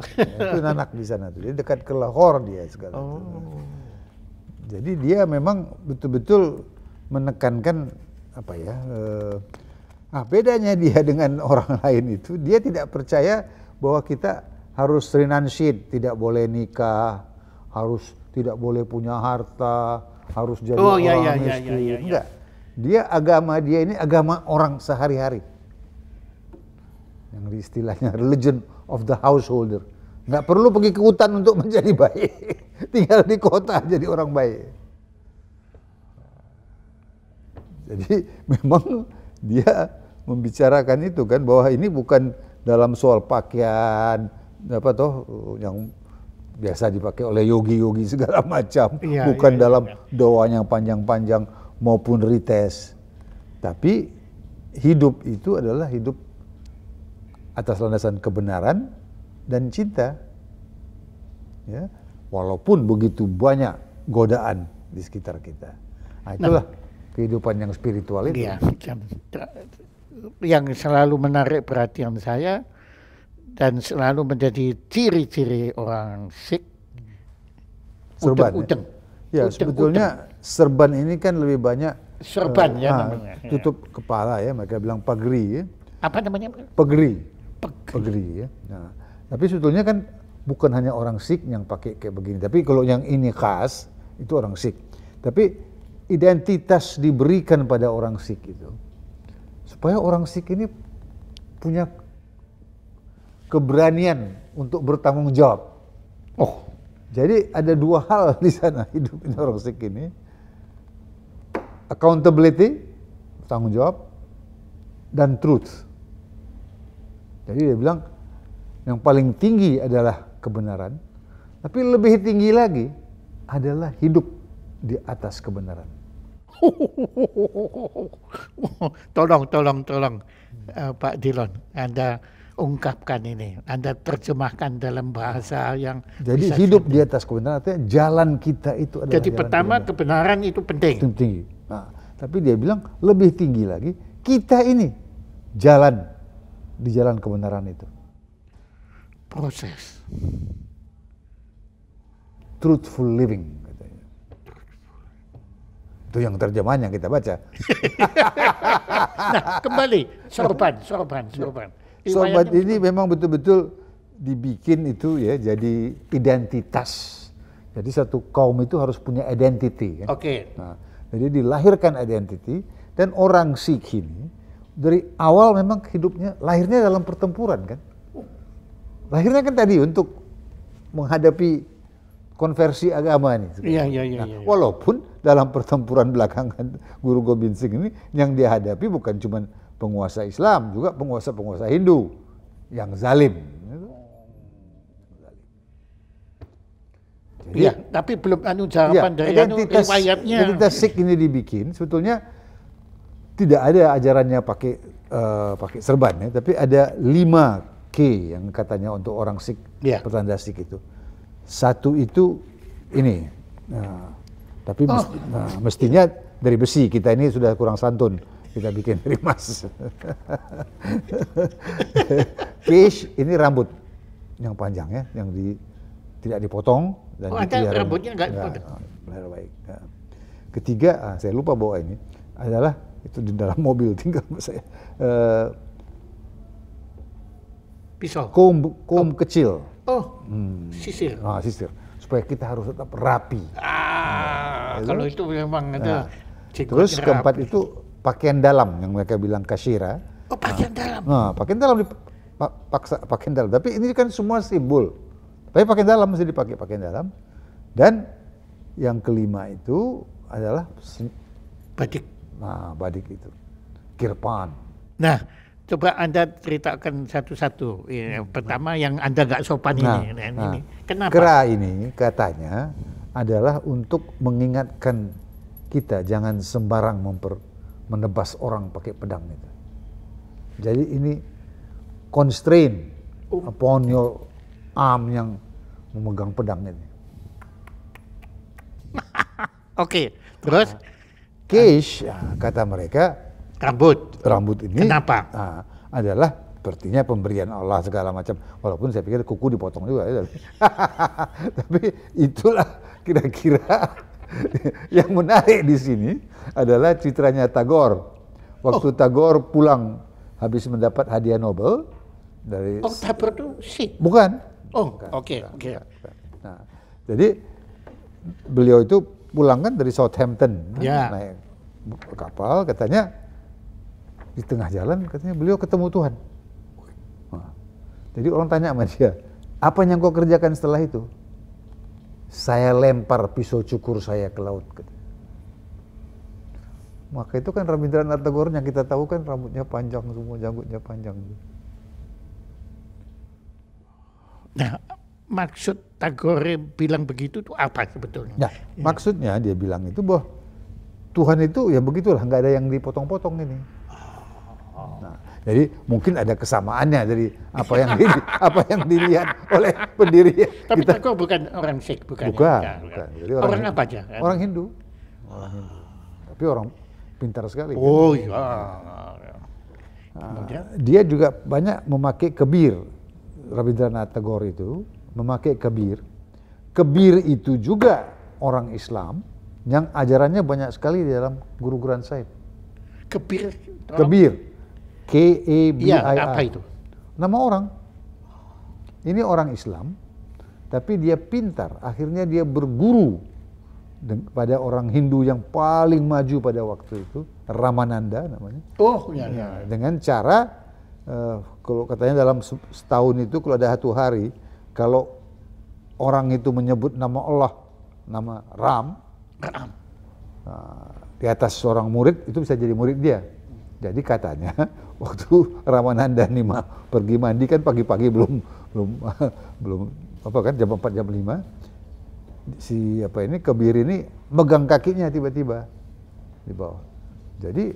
Iya. itu anak di sana tuh. Dia dekat ke Lahore dia sekarang. Oh. Jadi dia memang betul-betul menekankan apa ya? Eh, nah bedanya dia dengan orang lain itu dia tidak percaya bahwa kita harus renunciate, tidak boleh nikah, harus tidak boleh punya harta, harus jadi oh, ya, orang ya, ya, ya miskin. ya, ya, ya. Enggak. Dia agama dia ini agama orang sehari-hari yang istilahnya religion of the householder. Nggak perlu pergi ke hutan untuk menjadi baik. Tinggal di kota jadi orang baik. Jadi memang dia membicarakan itu kan bahwa ini bukan dalam soal pakaian apa toh yang biasa dipakai oleh yogi-yogi segala macam, ya, bukan ya, dalam ya. doa yang panjang-panjang maupun rites. Tapi hidup itu adalah hidup atas landasan kebenaran dan cinta. Ya, walaupun begitu banyak godaan di sekitar kita. Nah, nah itulah nah, kehidupan yang spiritual itu. Ya, yang selalu menarik perhatian saya dan selalu menjadi ciri-ciri orang Sikh serban. Udeng, Ya, ya sebetulnya udeng. serban ini kan lebih banyak serban uh, ya nah, Tutup ya. kepala ya, mereka bilang pagri ya. Apa namanya? Pagri. Pagri Pagri ya. Nah, tapi sebetulnya kan bukan hanya orang Sikh yang pakai kayak begini. Tapi kalau yang ini khas itu orang Sikh. Tapi identitas diberikan pada orang Sikh itu supaya orang Sikh ini punya keberanian untuk bertanggung jawab. Oh, jadi ada dua hal di sana hidupnya orang Sikh ini. Accountability, tanggung jawab, dan truth. Jadi dia bilang, yang paling tinggi adalah kebenaran, tapi lebih tinggi lagi adalah hidup di atas kebenaran. Tolong, tolong, tolong uh, Pak Dilon, Anda ungkapkan ini, Anda terjemahkan dalam bahasa yang Jadi hidup sendiri. di atas kebenaran artinya jalan kita itu adalah Jadi pertama kebenaran. kebenaran itu penting. Nah, tapi dia bilang lebih tinggi lagi kita ini jalan di jalan kebenaran itu proses truthful living katanya. Itu yang terjemahan yang kita baca. nah, kembali sorban, sorban, sorban. sorban ini memang betul-betul dibikin itu ya jadi identitas. Jadi satu kaum itu harus punya identity. Ya. Oke. Okay. Nah, jadi dilahirkan identity dan orang Sikh ini dari awal memang hidupnya lahirnya dalam pertempuran kan lahirnya kan tadi untuk menghadapi konversi agama ini. Iya, iya, iya, nah, iya. iya. Walaupun dalam pertempuran belakangan Guru Gobind Singh ini yang dihadapi bukan cuma penguasa Islam, juga penguasa-penguasa Hindu yang zalim. Iya, ya, tapi belum anu jawaban ya, dari anu identitas, anu riwayatnya. Identitas Sikh ini dibikin sebetulnya tidak ada ajarannya pakai uh, pakai serban ya, tapi ada lima K yang katanya untuk orang sik, yeah. pertanda sik itu. Satu itu ini. Nah, tapi oh. mesti, nah, mestinya dari besi. Kita ini sudah kurang santun. Kita bikin dari emas. Fish ini rambut yang panjang ya, yang di tidak dipotong dan oh, ada rambutnya enggak nah, dipotong. nah, baik. Nah. Ketiga, ah, saya lupa bawa ini adalah itu di dalam mobil tinggal saya. Uh, pisau kom kom oh. kecil oh hmm. sisir nah, sisir supaya kita harus tetap rapi ah nah, kalau itu, memang ada nah. terus rapi. keempat itu pakaian dalam yang mereka bilang kasira oh pakaian nah. dalam nah pakaian dalam dipaksa pakaian dalam tapi ini kan semua simbol tapi pakaian dalam mesti dipakai pakaian dalam dan yang kelima itu adalah badik nah badik itu kirpan nah Coba Anda ceritakan satu-satu. Ya, hmm. pertama yang Anda gak sopan nah, nah, ini. Nah, ini. Kenapa? Kera ini katanya adalah untuk mengingatkan kita jangan sembarang memper menebas orang pakai pedang itu. Jadi ini constraint oh. upon your arm yang memegang pedang ini. Oke, okay. terus nah, Kish ya, kata mereka rambut. Rambut ini. Kenapa? Nah, adalah sepertinya pemberian Allah segala macam. Walaupun saya pikir kuku dipotong juga ya. Tapi itulah kira-kira yang menarik di sini adalah citranya Tagor. Waktu oh. Tagor pulang habis mendapat hadiah Nobel dari Oh, Tagor itu sih. Bukan. Oh, oke, oke. okay. Nah, jadi beliau itu pulang kan dari Southampton yeah. naik kapal katanya di tengah jalan katanya beliau ketemu Tuhan. Nah, jadi orang tanya sama dia, apa yang kau kerjakan setelah itu? Saya lempar pisau cukur saya ke laut. Maka itu kan Rabindranath Tagore yang kita tahu kan rambutnya panjang semua, janggutnya panjang. Nah, maksud Tagore bilang begitu itu apa sebetulnya? Nah, ya. maksudnya dia bilang itu bahwa Tuhan itu ya begitulah, nggak ada yang dipotong-potong ini. Nah, jadi mungkin ada kesamaannya dari apa yang di, apa yang dilihat oleh pendiri. Tapi kita, kok bukan orang Sikh, bukan. Ya? Bukan. Ya, bukan. Jadi orang, orang apa aja? Orang Hindu. Orang Hindu. Tapi orang pintar sekali. Oh kan? iya. Nah, dia juga banyak memakai kebir. Rabindranath Tagore itu memakai kebir. Kebir itu juga orang Islam yang ajarannya banyak sekali di dalam Guru Granth Sahib. Kebir? Kebir K A e B I R. Ya, apa itu? Nama orang. Ini orang Islam, tapi dia pintar. Akhirnya dia berguru pada orang Hindu yang paling maju pada waktu itu, Ramananda namanya. Oh, iya, iya. Dengan cara uh, kalau katanya dalam setahun itu kalau ada satu hari kalau orang itu menyebut nama Allah, nama Ram, Ram. Uh, di atas seorang murid itu bisa jadi murid dia. Jadi katanya waktu Ramanan dan Nima pergi mandi kan pagi-pagi belum belum belum apa kan jam 4 jam 5 si apa ini kebir ini megang kakinya tiba-tiba di bawah. Jadi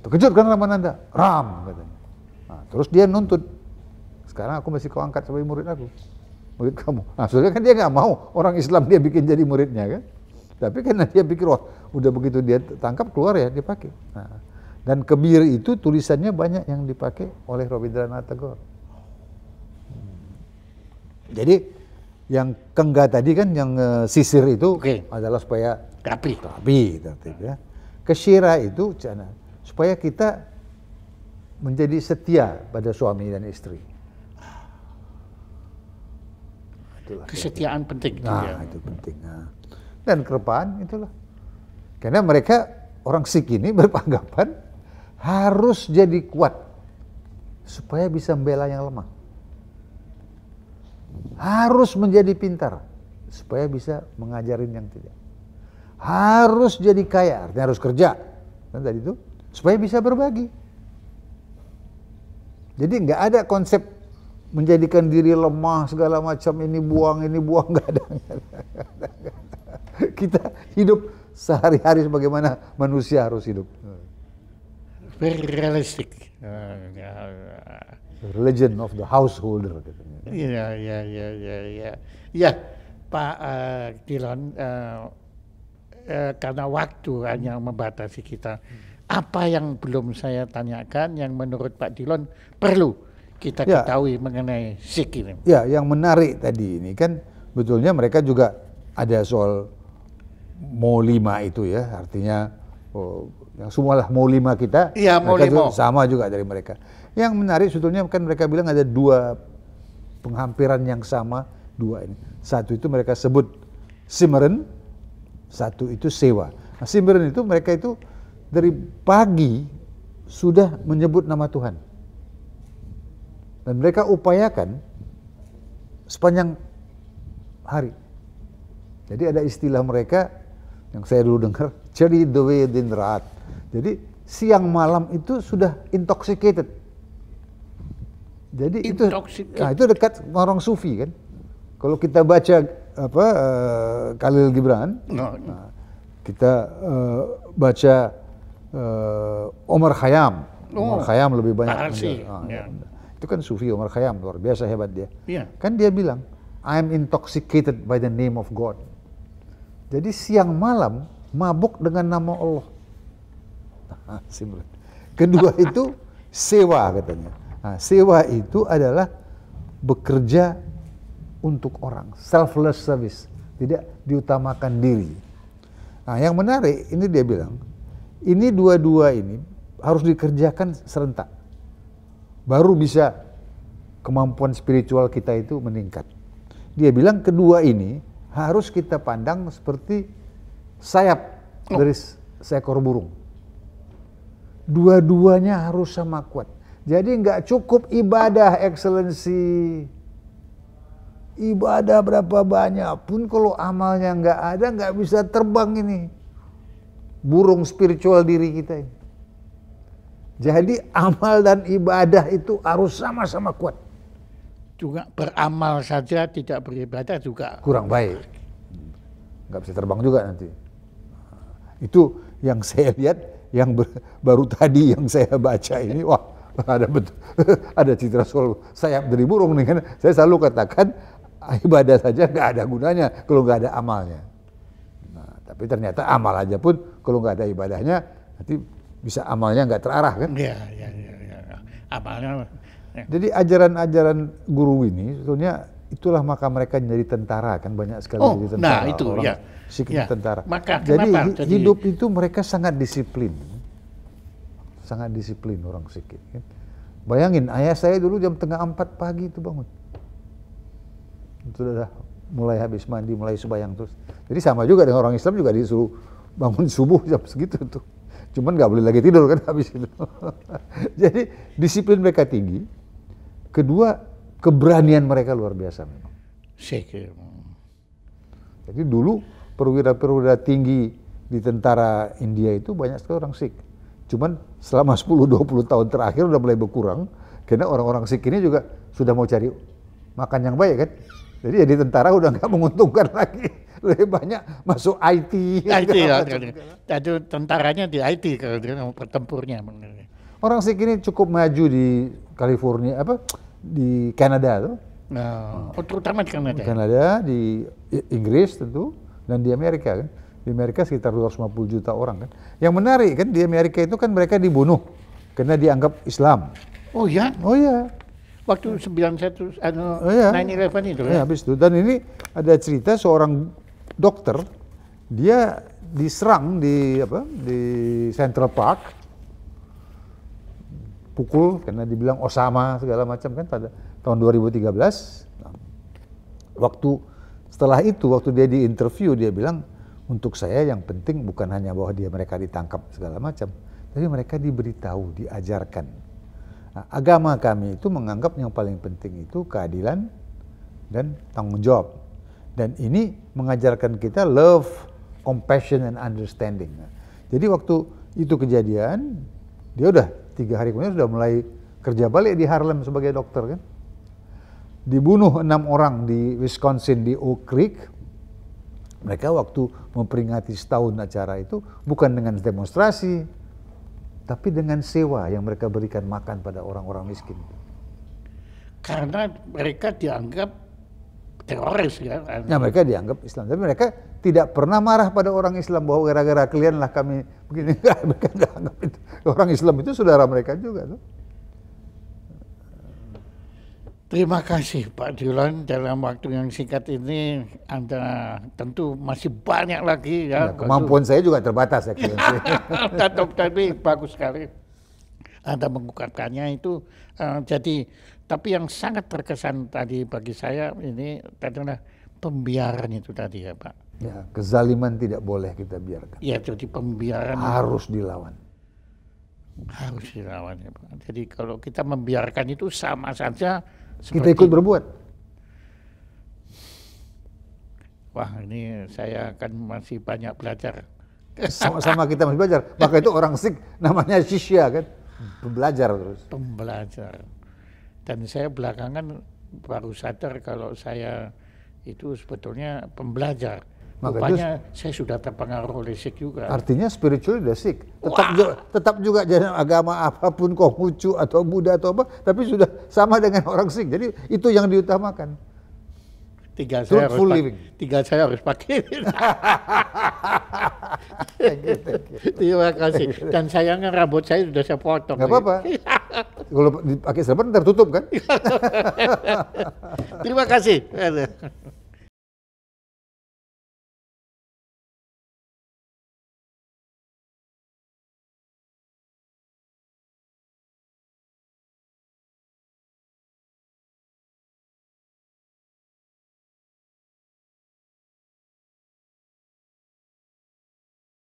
terkejut kan Ramananda, ram katanya. Nah, terus dia nuntut. Sekarang aku masih kau angkat sebagai murid aku. Murid kamu. Nah, sebenarnya kan dia nggak mau orang Islam dia bikin jadi muridnya kan. Tapi karena dia pikir, wah udah begitu dia tangkap keluar ya, dia pakai. Nah, dan kebir itu tulisannya banyak yang dipakai oleh Rabindranath Tagore. Hmm. Jadi yang kengga tadi kan yang uh, sisir itu okay. adalah supaya rapi, rapi tertib gitu, gitu ya. Kesyira itu cana, supaya kita menjadi setia pada suami dan istri. Itulah Kesetiaan kira. penting. Nah, juga. itu penting. Nah. Dan kerepaan itulah. Karena mereka orang Sikh ini berpanggapan harus jadi kuat supaya bisa membela yang lemah. Harus menjadi pintar supaya bisa mengajarin yang tidak. Harus jadi kaya, artinya harus kerja. Kan tadi itu supaya bisa berbagi. Jadi nggak ada konsep menjadikan diri lemah segala macam ini buang ini buang nggak ada. Kita hidup sehari-hari sebagaimana manusia harus hidup very realistic. Uh, Religion of the householder. Iya, iya, iya, iya, iya. Ya, Pak uh, Kilon, uh, uh, karena waktu hanya membatasi kita, apa yang belum saya tanyakan yang menurut Pak Dilon perlu kita ya. ketahui mengenai SIK ini? Ya, yang menarik tadi ini kan betulnya mereka juga ada soal mau Lima itu ya, artinya oh, yang semualah maulima kita, ya, mereka sama juga dari mereka. Yang menarik sebetulnya kan mereka bilang ada dua penghampiran yang sama, dua ini. Satu itu mereka sebut Simeren, satu itu sewa. Nah, Simeren itu mereka itu dari pagi sudah menyebut nama Tuhan. Dan mereka upayakan sepanjang hari. Jadi ada istilah mereka yang saya dulu dengar, cari the way din raat jadi siang malam itu sudah intoxicated. Jadi intoxicated. itu nah, itu dekat orang sufi kan. Kalau kita baca apa uh, Khalil Gibran, no. nah, kita uh, baca uh, Omar Khayyam. Oh. Omar Khayyam lebih banyak. Nah, ya. ya itu kan sufi Omar Khayyam luar biasa hebat dia. Ya. Kan dia bilang, I am intoxicated by the name of God. Jadi siang malam mabuk dengan nama Allah. Ah, kedua itu sewa katanya. Nah, sewa itu adalah bekerja untuk orang, selfless service, tidak diutamakan diri. Nah, yang menarik ini dia bilang, ini dua-dua ini harus dikerjakan serentak. Baru bisa kemampuan spiritual kita itu meningkat. Dia bilang kedua ini harus kita pandang seperti sayap oh. dari seekor burung. Dua-duanya harus sama kuat. Jadi nggak cukup ibadah excellency. Ibadah berapa banyak pun kalau amalnya nggak ada nggak bisa terbang ini. Burung spiritual diri kita ini. Jadi amal dan ibadah itu harus sama-sama kuat. Juga beramal saja tidak beribadah juga kurang baik. Nggak bisa terbang juga nanti. Nah, itu yang saya lihat yang ber, baru tadi yang saya baca ini wah ada betul, ada citra soal sayap dari burung nih kan saya selalu katakan ibadah saja nggak ada gunanya kalau nggak ada amalnya nah, tapi ternyata amal aja pun kalau nggak ada ibadahnya nanti bisa amalnya nggak terarah kan iya iya iya ya. amalnya ya. jadi ajaran-ajaran guru ini sebetulnya itulah maka mereka jadi tentara kan banyak sekali oh, jadi nah, tentara. Nah, itu orang ya. Sikap ya. tentara. Maka jadi, jadi hidup itu mereka sangat disiplin. Sangat disiplin orang sikit kan. Bayangin ayah saya dulu jam tengah empat pagi itu bangun. Itu sudah mulai habis mandi, mulai sembahyang terus. Jadi sama juga dengan orang Islam juga disuruh bangun subuh jam segitu tuh. Cuman nggak boleh lagi tidur kan habis itu. jadi disiplin mereka tinggi. Kedua keberanian mereka luar biasa memang. Syekh. Ya. Jadi dulu perwira-perwira tinggi di tentara India itu banyak sekali orang Sikh. Cuman selama 10-20 tahun terakhir udah mulai berkurang karena orang-orang Sikh ini juga sudah mau cari makan yang baik kan. Jadi jadi ya tentara udah nggak menguntungkan lagi. Lebih banyak masuk IT. IT ya. Kan? Jadi tentaranya di IT kalau dia mau pertempurnya. Orang Sikh ini cukup maju di California apa di Kanada tuh. Nah, oh, terutama di Kanada. Di ya? Kanada, di Inggris tentu, dan di Amerika kan. Di Amerika sekitar 250 juta orang kan. Yang menarik kan di Amerika itu kan mereka dibunuh karena dianggap Islam. Oh iya, Oh iya. Waktu 91 ano, eh, oh, iya. ya. 9/11 itu kan. Ya, habis itu. Dan ini ada cerita seorang dokter dia diserang di apa? di Central Park pukul karena dibilang Osama segala macam kan pada tahun 2013. Nah, waktu setelah itu waktu dia diinterview dia bilang untuk saya yang penting bukan hanya bahwa dia mereka ditangkap segala macam, tapi mereka diberitahu, diajarkan. Nah, agama kami itu menganggap yang paling penting itu keadilan dan tanggung jawab. Dan ini mengajarkan kita love, compassion and understanding. Nah, jadi waktu itu kejadian, dia udah tiga hari kemudian sudah mulai kerja balik di Harlem sebagai dokter kan. Dibunuh enam orang di Wisconsin di Oak Creek. Mereka waktu memperingati setahun acara itu bukan dengan demonstrasi, tapi dengan sewa yang mereka berikan makan pada orang-orang miskin. Karena mereka dianggap teroris kan? Ya mereka dianggap Islam, tapi mereka tidak pernah marah pada orang Islam bahwa gara-gara kalian lah kami begini Orang Islam itu saudara mereka juga tuh. Terima kasih Pak Dilan dalam waktu yang singkat ini Anda tentu masih banyak lagi ya. Nah, kemampuan saya juga terbatas ya. tapi bagus sekali. Anda mengungkapkannya itu uh, jadi tapi yang sangat terkesan tadi bagi saya ini adalah pembiaran itu tadi ya Pak. Ya, kezaliman tidak boleh kita biarkan. Ya, jadi pembiaran harus dilawan. Harus dilawan ya, Pak. Jadi kalau kita membiarkan itu sama saja seperti... kita ikut berbuat. Wah, ini saya akan masih banyak belajar. Sama-sama kita masih belajar. Maka itu orang Sikh namanya Shishya kan, pembelajar terus. Pembelajar. Dan saya belakangan baru sadar kalau saya itu sebetulnya pembelajar Makanya Rupanya saya sudah terpengaruh oleh Sikh juga. Artinya spiritual sudah Sikh. Tetap, juga, tetap juga jalan agama apapun Konghucu atau Buddha atau apa, tapi sudah sama dengan orang Sikh. Jadi itu yang diutamakan. Tiga saya, harus pakai. tiga saya harus pakai. thank you, thank you. Terima kasih. Dan sayangnya rambut saya sudah saya potong. Gak apa-apa. Kalau dipakai serban tertutup kan? Terima kasih.